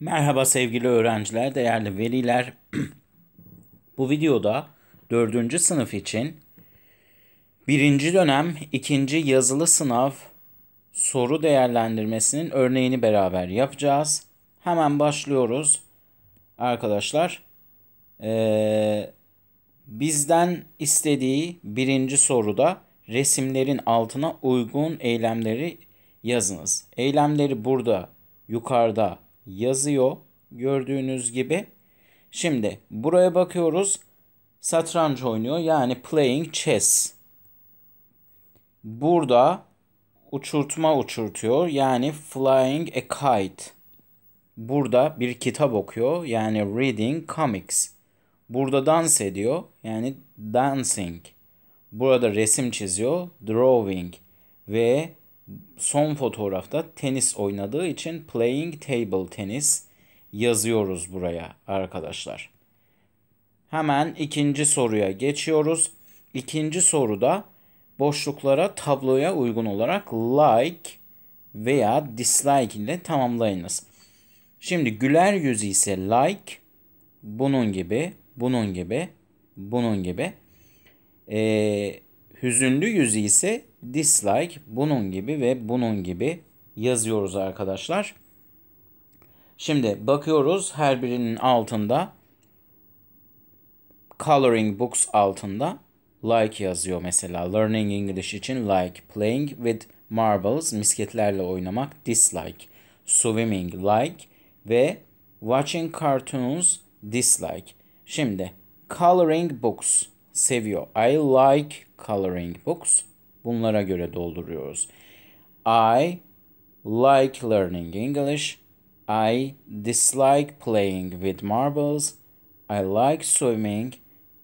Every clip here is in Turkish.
Merhaba sevgili öğrenciler, değerli veliler. Bu videoda 4. sınıf için 1. dönem 2. yazılı sınav soru değerlendirmesinin örneğini beraber yapacağız. Hemen başlıyoruz arkadaşlar. Ee, bizden istediği birinci soruda resimlerin altına uygun eylemleri yazınız. Eylemleri burada yukarıda yazıyor gördüğünüz gibi. Şimdi buraya bakıyoruz. Satranç oynuyor yani playing chess. Burada uçurtma uçurtuyor yani flying a kite. Burada bir kitap okuyor yani reading comics. Burada dans ediyor yani dancing. Burada resim çiziyor drawing ve son fotoğrafta tenis oynadığı için playing table tenis yazıyoruz buraya arkadaşlar. Hemen ikinci soruya geçiyoruz. İkinci soruda boşluklara tabloya uygun olarak like veya dislike ile tamamlayınız. Şimdi güler yüzü ise like, bunun gibi, bunun gibi, bunun gibi. Ee, Hüzünlü yüzü ise dislike bunun gibi ve bunun gibi yazıyoruz arkadaşlar. Şimdi bakıyoruz her birinin altında coloring books altında like yazıyor mesela. Learning English için like, playing with marbles misketlerle oynamak dislike, swimming like ve watching cartoons dislike. Şimdi coloring books seviyor. I like coloring books. Bunlara göre dolduruyoruz. I like learning English. I dislike playing with marbles. I like swimming.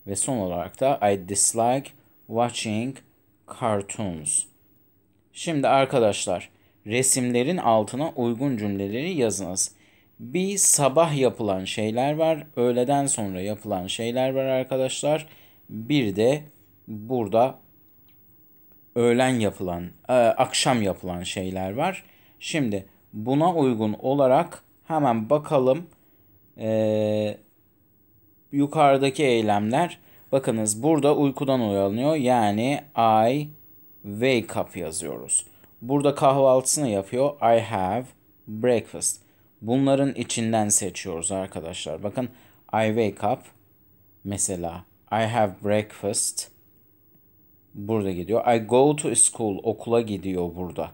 Ve son olarak da I dislike watching cartoons. Şimdi arkadaşlar resimlerin altına uygun cümleleri yazınız. Bir sabah yapılan şeyler var, öğleden sonra yapılan şeyler var arkadaşlar. Arkadaşlar bir de burada öğlen yapılan, e, akşam yapılan şeyler var. Şimdi buna uygun olarak hemen bakalım ee, yukarıdaki eylemler. Bakınız burada uykudan uyanıyor. Yani I wake up yazıyoruz. Burada kahvaltısını yapıyor. I have breakfast. Bunların içinden seçiyoruz arkadaşlar. Bakın I wake up mesela I have breakfast. Burada gidiyor. I go to school. Okula gidiyor burada.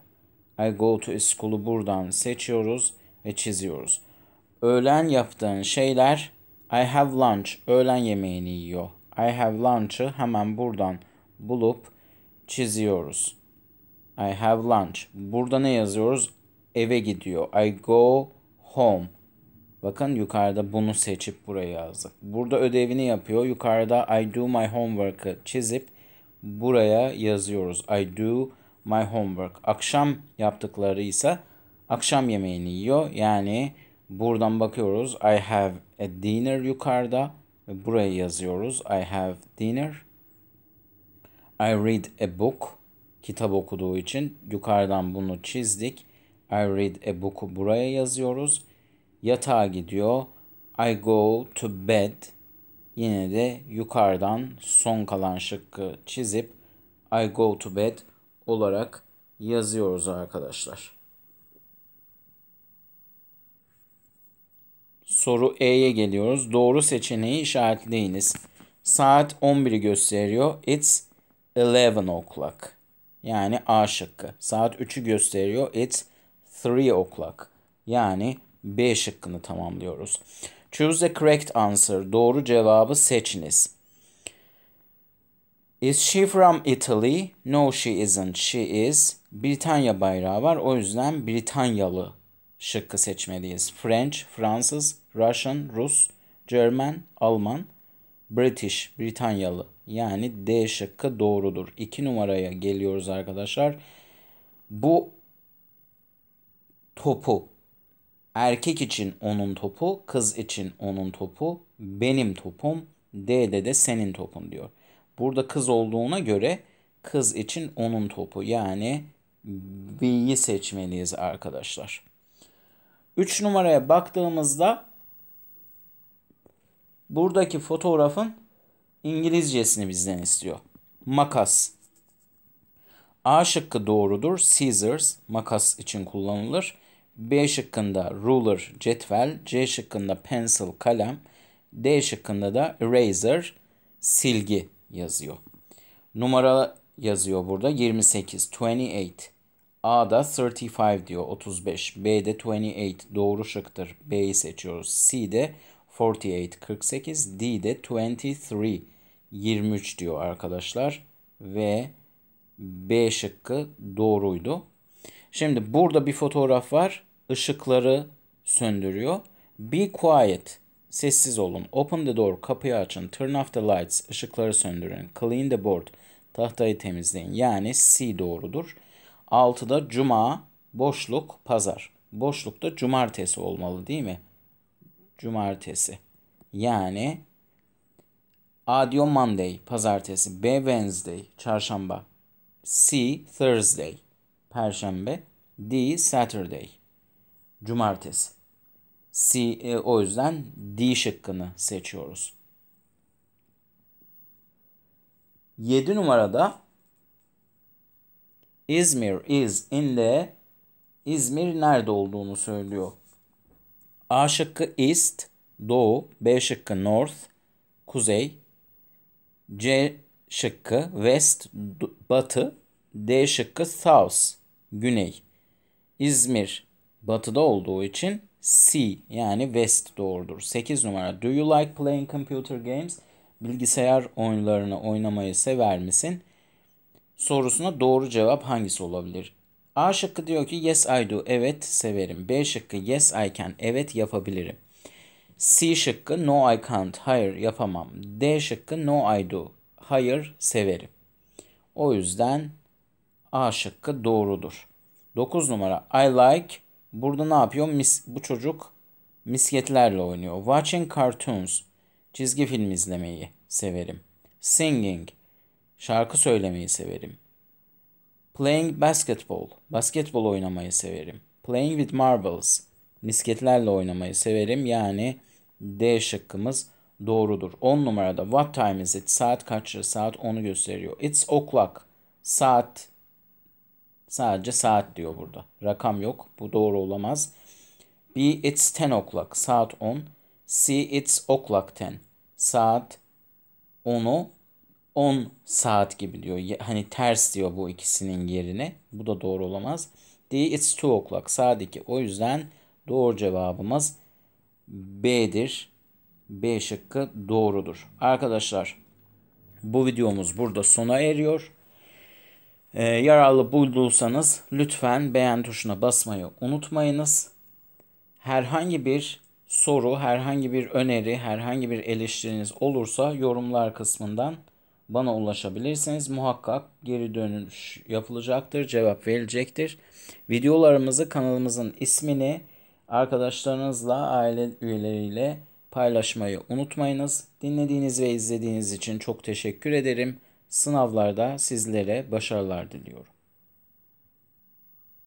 I go to school'u buradan seçiyoruz ve çiziyoruz. Öğlen yaptığın şeyler I have lunch. Öğlen yemeğini yiyor. I have lunch'ı hemen buradan bulup çiziyoruz. I have lunch. Burada ne yazıyoruz? Eve gidiyor. I go home. Bakın yukarıda bunu seçip buraya yazdık. Burada ödevini yapıyor. Yukarıda I do my homework'ı çizip buraya yazıyoruz. I do my homework. Akşam yaptıkları ise akşam yemeğini yiyor. Yani buradan bakıyoruz. I have a dinner yukarıda. Ve buraya yazıyoruz. I have dinner. I read a book. Kitap okuduğu için yukarıdan bunu çizdik. I read a book'u buraya yazıyoruz yatağa gidiyor. I go to bed. Yine de yukarıdan son kalan şıkkı çizip I go to bed olarak yazıyoruz arkadaşlar. Soru E'ye geliyoruz. Doğru seçeneği işaretleyiniz. Saat 11'i gösteriyor. It's 11 o'clock. Yani A şıkkı. Saat 3'ü gösteriyor. It's 3 o'clock. Yani B şıkkını tamamlıyoruz. Choose the correct answer. Doğru cevabı seçiniz. Is she from Italy? No she isn't. She is. Britanya bayrağı var. O yüzden Britanyalı şıkkı seçmeliyiz. French, Fransız, Russian, Rus, German, Alman, British, Britanyalı. Yani D şıkkı doğrudur. 2 numaraya geliyoruz arkadaşlar. Bu topu Erkek için onun topu, kız için onun topu, benim topum, D'de de senin topun diyor. Burada kız olduğuna göre kız için onun topu yani B'yi seçmeliyiz arkadaşlar. 3 numaraya baktığımızda buradaki fotoğrafın İngilizcesini bizden istiyor. Makas. A şıkkı doğrudur. Scissors makas için kullanılır. B şıkkında ruler cetvel, C şıkkında pencil kalem, D şıkkında da eraser silgi yazıyor. Numara yazıyor burada 28, 28. A'da 35 diyor 35. B'de 28 doğru şıktır. B'yi seçiyoruz. C'de 48 48. D'de 23 23 diyor arkadaşlar. Ve B şıkkı doğruydu. Şimdi burada bir fotoğraf var ışıkları söndürüyor. Be quiet. Sessiz olun. Open the door. Kapıyı açın. Turn off the lights. ışıkları söndürün. Clean the board. Tahtayı temizleyin. Yani C doğrudur. 6'da cuma, boşluk, pazar. Boşlukta cumartesi olmalı değil mi? Cumartesi. Yani Adio Monday, pazartesi. B Wednesday, çarşamba. C Thursday, perşembe. D Saturday cumartesi. C, e, o yüzden D şıkkını seçiyoruz. 7 numarada İzmir is in the İzmir nerede olduğunu söylüyor. A şıkkı east, doğu, B şıkkı north, kuzey, C şıkkı west, batı, D şıkkı south, güney. İzmir batıda olduğu için C yani West doğrudur. 8 numara. Do you like playing computer games? Bilgisayar oyunlarını oynamayı sever misin? Sorusuna doğru cevap hangisi olabilir? A şıkkı diyor ki yes I do. Evet severim. B şıkkı yes I can. Evet yapabilirim. C şıkkı no I can't. Hayır yapamam. D şıkkı no I do. Hayır severim. O yüzden A şıkkı doğrudur. 9 numara I like Burada ne yapıyor? Mis, bu çocuk misketlerle oynuyor. Watching cartoons. Çizgi film izlemeyi severim. Singing. Şarkı söylemeyi severim. Playing basketball. Basketbol oynamayı severim. Playing with marbles. Misketlerle oynamayı severim. Yani D şıkkımız doğrudur. 10 numarada what time is it? Saat kaçtır? Saat 10'u gösteriyor. It's o'clock. Saat Sadece saat diyor burada. Rakam yok. Bu doğru olamaz. B it's 10 o'clock. Saat 10. C it's o'clock 10. Saat 10'u 10 saat gibi diyor. Hani ters diyor bu ikisinin yerine. Bu da doğru olamaz. D it's 2 o'clock. Saat 2. O yüzden doğru cevabımız B'dir. B şıkkı doğrudur. Arkadaşlar bu videomuz burada sona eriyor e, yararlı bulduysanız lütfen beğen tuşuna basmayı unutmayınız. Herhangi bir soru, herhangi bir öneri, herhangi bir eleştiriniz olursa yorumlar kısmından bana ulaşabilirsiniz. Muhakkak geri dönüş yapılacaktır, cevap verilecektir. Videolarımızı kanalımızın ismini arkadaşlarınızla, aile üyeleriyle paylaşmayı unutmayınız. Dinlediğiniz ve izlediğiniz için çok teşekkür ederim. Sınavlarda sizlere başarılar diliyorum.